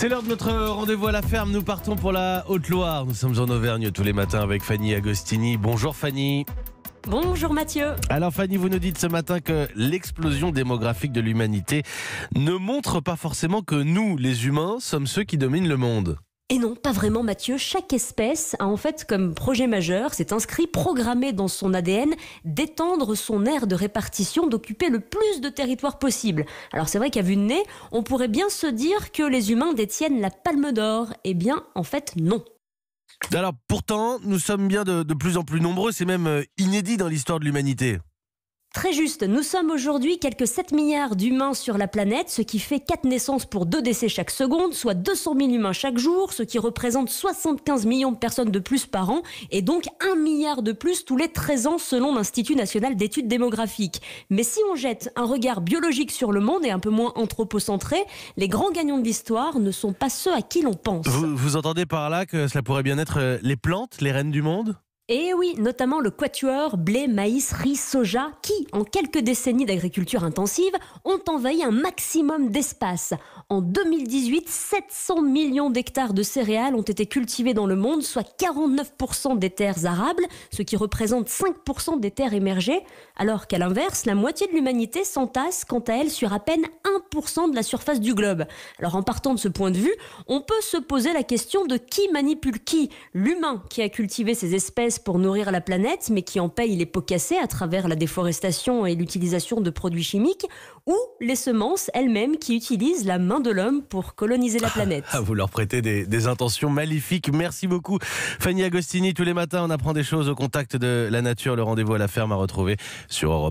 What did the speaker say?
C'est l'heure de notre rendez-vous à la ferme. Nous partons pour la Haute-Loire. Nous sommes en Auvergne tous les matins avec Fanny Agostini. Bonjour Fanny. Bonjour Mathieu. Alors Fanny, vous nous dites ce matin que l'explosion démographique de l'humanité ne montre pas forcément que nous, les humains, sommes ceux qui dominent le monde. Et non, pas vraiment Mathieu. Chaque espèce a en fait comme projet majeur, c'est inscrit, programmé dans son ADN, d'étendre son aire de répartition, d'occuper le plus de territoire possible. Alors c'est vrai qu'à vue de nez, on pourrait bien se dire que les humains détiennent la palme d'or. Eh bien, en fait, non. Alors pourtant, nous sommes bien de plus en plus nombreux, c'est même euh, inédit dans l'histoire de l'humanité. Très juste, nous sommes aujourd'hui quelques 7 milliards d'humains sur la planète, ce qui fait 4 naissances pour 2 décès chaque seconde, soit 200 000 humains chaque jour, ce qui représente 75 millions de personnes de plus par an, et donc 1 milliard de plus tous les 13 ans selon l'Institut national d'études démographiques. Mais si on jette un regard biologique sur le monde et un peu moins anthropocentré, les grands gagnants de l'histoire ne sont pas ceux à qui l'on pense. Vous, vous entendez par là que cela pourrait bien être euh, les plantes, les reines du monde et eh oui, notamment le quatuor, blé, maïs, riz, soja, qui, en quelques décennies d'agriculture intensive, ont envahi un maximum d'espace, en 2018, 700 millions d'hectares de céréales ont été cultivés dans le monde, soit 49% des terres arables, ce qui représente 5% des terres émergées, alors qu'à l'inverse, la moitié de l'humanité s'entasse quant à elle sur à peine 1% de la surface du globe. Alors en partant de ce point de vue, on peut se poser la question de qui manipule qui L'humain qui a cultivé ces espèces pour nourrir la planète, mais qui en paye les pots cassés à travers la déforestation et l'utilisation de produits chimiques, ou les semences elles-mêmes qui utilisent la main de l'homme pour coloniser la ah, planète. vous leur prêtez des, des, intentions maléfiques. Merci beaucoup, Fanny Agostini. Tous les matins, on apprend des choses au contact de la nature. Le rendez-vous à la ferme à retrouver sur europe